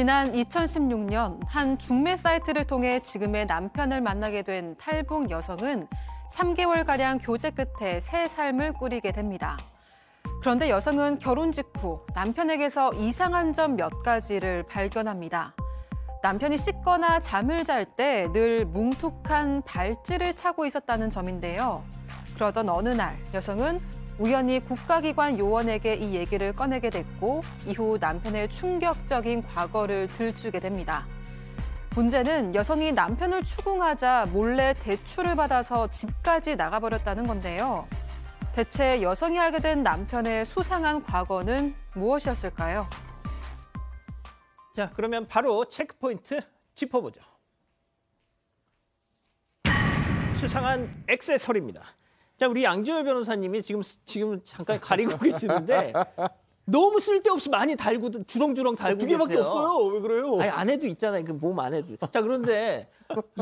지난 2016년 한 중매 사이트를 통해 지금의 남편을 만나게 된 탈북 여성은 3개월가량 교제 끝에 새 삶을 꾸리게 됩니다. 그런데 여성은 결혼 직후 남편에게서 이상한 점 몇 가지를 발견합니다. 남편이 씻거나 잠을 잘 때 늘 뭉툭한 발찌를 차고 있었다는 점인데요. 그러던 어느 날 여성은 우연히 국가기관 요원에게 이 얘기를 꺼내게 됐고 이후 남편의 충격적인 과거를 들추게 됩니다. 문제는 여성이 남편을 추궁하자 몰래 대출을 받아서 집까지 나가버렸다는 건데요. 대체 여성이 알게 된 남편의 수상한 과거는 무엇이었을까요? 자, 그러면 바로 체크포인트 짚어보죠. 수상한 액세서리입니다. 자, 우리 양지열 변호사님이 지금 지금 잠깐 가리고 계시는데 너무 쓸데없이 많이 달고 주렁주렁 달고 아, 두 개밖에 계세요. 없어요. 왜 그래요? 아니, 안해도 있잖아요. 그 몸 안해도 자, 그런데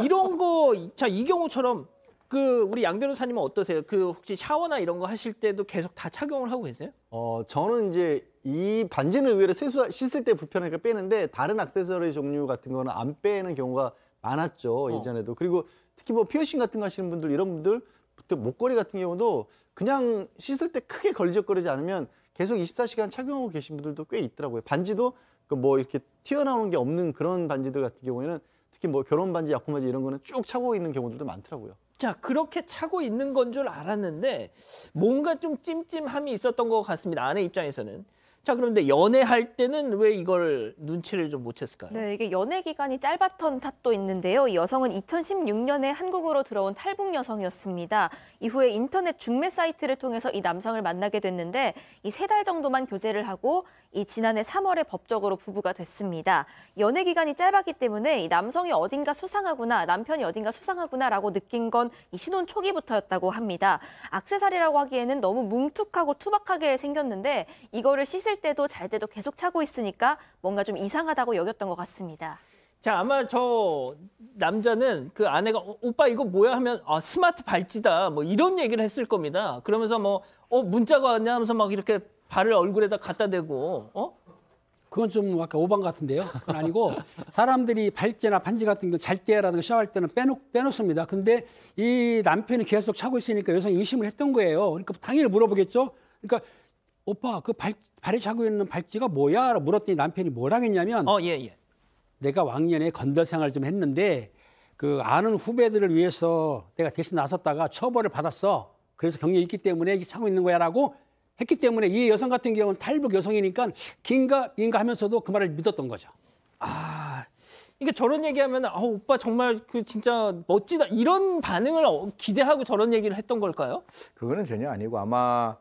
이런 거 자, 이 경우처럼 그 우리 양 변호사님은 어떠세요? 그 혹시 샤워나 이런 거 하실 때도 계속 다 착용을 하고 계세요? 어, 저는 이제 이 반지는 의외로 세수 씻을 때 불편하니까 빼는데 다른 액세서리 종류 같은 거는 안 빼는 경우가 많았죠. 어. 예전에도. 그리고 특히 뭐 피어싱 같은 거 하시는 분들 이런 분들 목걸이 같은 경우도 그냥 씻을 때 크게 걸리적거리지 않으면 계속 24시간 착용하고 계신 분들도 꽤 있더라고요. 반지도 그뭐 이렇게 튀어나오는 게 없는 그런 반지들 같은 경우에는 특히 뭐 결혼 반지, 약혼 반지 이런 거는 쭉 차고 있는 경우들도 많더라고요. 자 그렇게 차고 있는 건 줄 알았는데 뭔가 좀 찜찜함이 있었던 것 같습니다. 아내 입장에서는 자 그런데 연애할 때는 왜 이걸 눈치를 좀 못 챘을까요? 네, 이게 연애 기간이 짧았던 탓도 있는데요. 이 여성은 2016년에 한국으로 들어온 탈북 여성이었습니다. 이후에 인터넷 중매 사이트를 통해서 이 남성을 만나게 됐는데 이 세 달 정도만 교제를 하고 이 지난해 3월에 법적으로 부부가 됐습니다. 연애 기간이 짧았기 때문에 이 남성이 어딘가 수상하구나, 남편이 어딘가 수상하구나라고 느낀 건 이 신혼 초기부터였다고 합니다. 악세사리라고 하기에는 너무 뭉툭하고 투박하게 생겼는데 이거를 시스 빠질 때도 잘 때도 계속 차고 있으니까 뭔가 좀 이상하다고 여겼던 것 같습니다. 자, 아마 저 남자는 그 아내가 어, 오빠 이거 뭐야 하면 아, 스마트 발찌다 뭐 이런 얘기를 했을 겁니다. 그러면서 뭐 어, 문자가 왔냐 하면서 막 이렇게 발을 얼굴에다 갖다 대고 어? 그건 좀 약간 오반 같은데요. 그건 아니고 사람들이 발찌나 반지 같은 거잘 때라든가 샤워할 때는 빼놓, 빼놓습니다. 근데 이 남편이 계속 차고 있으니까 여성이 의심을 했던 거예요. 그러니까 당연히 물어보겠죠. 그러니까 오빠 그 발, 발에 차고 있는 발찌가 뭐야? 물었더니 남편이 뭐라 했냐면 어, 예, 예. 내가 왕년에 건달 생활을 좀 했는데 그 아는 후배들을 위해서 내가 대신 나섰다가 처벌을 받았어. 그래서 경력이 있기 때문에 이게 차고 있는 거야라고 했기 때문에 이 여성 같은 경우는 탈북 여성이니까 긴가 인가 하면서도 그 말을 믿었던 거죠. 아 그러니까 저런 얘기하면 아 오빠 정말 그 진짜 멋지다 이런 반응을 어, 기대하고 저런 얘기를 했던 걸까요? 그거는 전혀 아니고 아마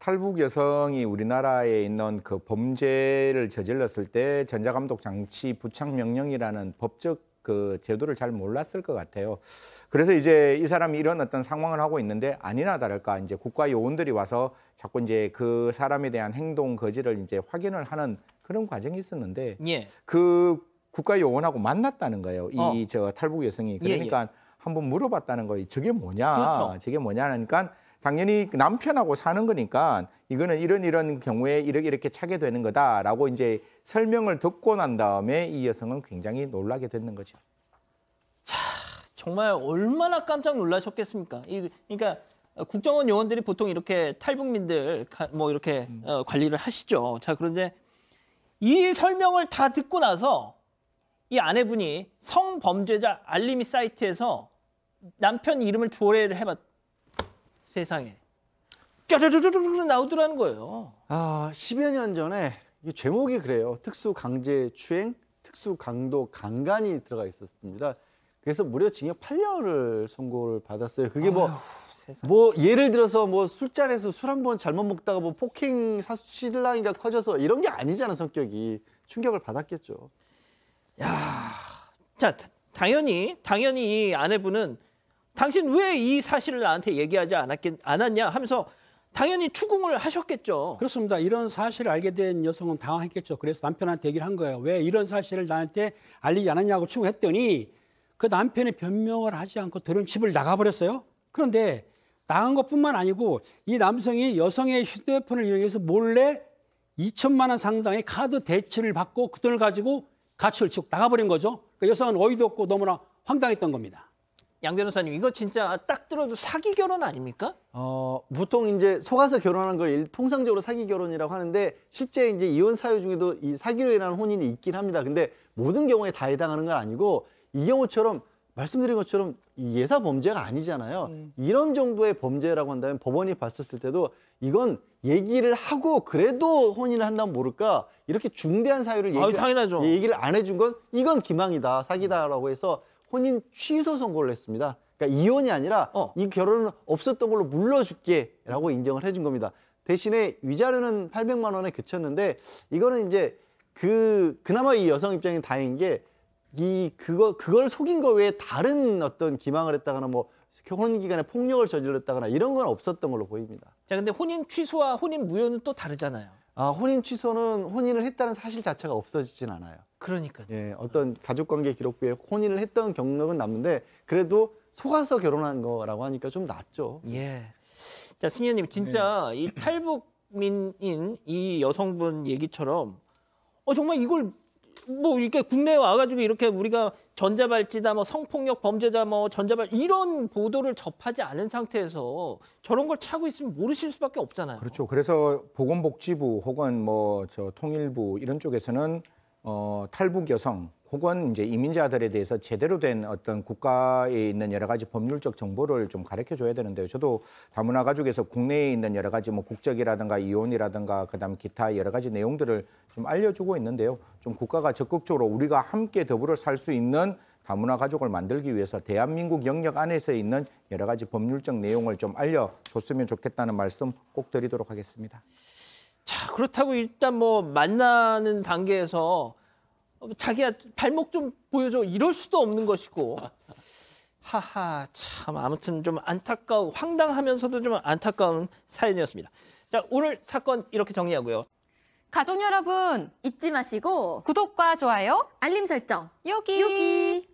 탈북 여성이 우리나라에 있는 그 범죄를 저질렀을 때 전자감독 장치 부착 명령이라는 법적 그 제도를 잘 몰랐을 것 같아요. 그래서 이제 이 사람이 이런 어떤 상황을 하고 있는데 아니나 다를까 이제 국가 요원들이 와서 자꾸 이제 그 사람에 대한 행동 거지를 이제 확인을 하는 그런 과정이 있었는데 예. 그 국가 요원하고 만났다는 거예요. 이저 어. 탈북 여성이 예, 그러니까 예, 예. 한번 물어봤다는 거예요. 저게 뭐냐, 그렇죠. 저게 뭐냐 하니까 당연히 남편하고 사는 거니까 이거는 이런 이런 경우에 이렇게 이렇게 차게 되는 거다라고 이제 설명을 듣고 난 다음에 이 여성은 굉장히 놀라게 됐는 거죠. 자, 정말 얼마나 깜짝 놀라셨겠습니까? 이, 그러니까 국정원 요원들이 보통 이렇게 탈북민들 뭐 이렇게 음. 어, 관리를 하시죠. 자, 그런데 이 설명을 다 듣고 나서 이 아내분이 성범죄자 알림이 사이트에서 남편 이름을 조례를 해봤 세상에 짜르르르르 나오더라는 거예요. 아, 10여 년 전에 이 제목이 그래요. 특수 강제 추행, 특수 강도 강간이 들어가 있었습니다. 그래서 무려 징역 8년을 선고를 받았어요. 그게 뭐, 아유, 뭐 예를 들어서 뭐 술자리에서 술 한 번 잘못 먹다가 뭐 폭행 사 실랑이가 커져서 이런 게 아니잖아 성격이 충격을 받았겠죠. 야, 자 당연히 당연히 이 아내분은 당신 왜 이 사실을 나한테 얘기하지 않았겠, 않았냐 하면서 당연히 추궁을 하셨겠죠. 그렇습니다. 이런 사실을 알게 된 여성은 당황했겠죠. 그래서 남편한테 얘기를 한 거예요. 왜 이런 사실을 나한테 알리지 않았냐고 추궁했더니 그 남편이 변명을 하지 않고 들은 집을 나가버렸어요. 그런데 나간 것뿐만 아니고 이 남성이 여성의 휴대폰을 이용해서 몰래 2천만 원 상당의 카드 대출을 받고 그 돈을 가지고 가출을 나가버린 거죠. 그 여성은 어이도 없고 너무나 황당했던 겁니다. 양 변호사님 이거 진짜 딱 들어도 사기 결혼 아닙니까? 어 보통 이제 속아서 결혼한 걸 일, 통상적으로 사기 결혼이라고 하는데 실제 이제 이혼 사유 중에도 이 사기로 인한 혼인이 있긴 합니다. 근데 모든 경우에 다 해당하는 건 아니고 이 경우처럼 말씀드린 것처럼 예사 범죄가 아니잖아요. 음. 이런 정도의 범죄라고 한다면 법원이 봤었을 때도 이건 얘기를 하고 그래도 혼인을 한다면 모를까 이렇게 중대한 사유를 얘기, 아, 얘기를 안 해준 건 이건 기망이다 사기다라고 해서 혼인 취소 선고를 했습니다. 그러니까 이혼이 아니라 어. 이 결혼은 없었던 걸로 물러줄게라고 인정을 해준 겁니다. 대신에 위자료는 800만 원에 그쳤는데 이거는 이제 그 그나마 이 여성 입장이 다행인 게 이 그거 그걸 속인 거 외에 다른 어떤 기망을 했다거나 뭐 결혼 기간에 폭력을 저질렀다거나 이런 건 없었던 걸로 보입니다. 자, 근데 혼인 취소와 혼인 무효는 또 다르잖아요. 아, 혼인 취소는 혼인을 했다는 사실 자체가 없어지진 않아요. 그러니까. 예, 어떤 가족관계 기록부에 혼인을 했던 경력은 남는데 그래도 속아서 결혼한 거라고 하니까 좀 낫죠. 예. 자, 승현님 진짜 네. 이 탈북민인 이 여성분 얘기처럼 어 정말 이걸 뭐 이렇게 국내에 와가지고 이렇게 우리가 전자발찌다 뭐 성폭력 범죄자 뭐 전자발 이런 보도를 접하지 않은 상태에서 저런 걸 차고 있으면 모르실 수밖에 없잖아요. 그렇죠. 그래서 보건복지부 혹은 뭐 저 통일부 이런 쪽에서는 어, 탈북 여성 혹은 이제 이민자들에 대해서 제대로 된 어떤 국가에 있는 여러 가지 법률적 정보를 좀 가르쳐 줘야 되는데요. 저도 다문화 가족에서 국내에 있는 여러 가지 뭐 국적이라든가 이혼이라든가 그다음 기타 여러 가지 내용들을 좀 알려주고 있는데요. 좀 국가가 적극적으로 우리가 함께 더불어 살 수 있는 다문화 가족을 만들기 위해서 대한민국 영역 안에서 있는 여러 가지 법률적 내용을 좀 알려줬으면 좋겠다는 말씀 꼭 드리도록 하겠습니다. 자 그렇다고 일단 뭐 만나는 단계에서 어, 자기야 발목 좀 보여줘 이럴 수도 없는 것이고 하하 참 아무튼 좀 안타까운 황당하면서도 좀 안타까운 사연이었습니다. 자 오늘 사건 이렇게 정리하고요. 가족 여러분 잊지 마시고 구독과 좋아요 알림 설정 여기 여기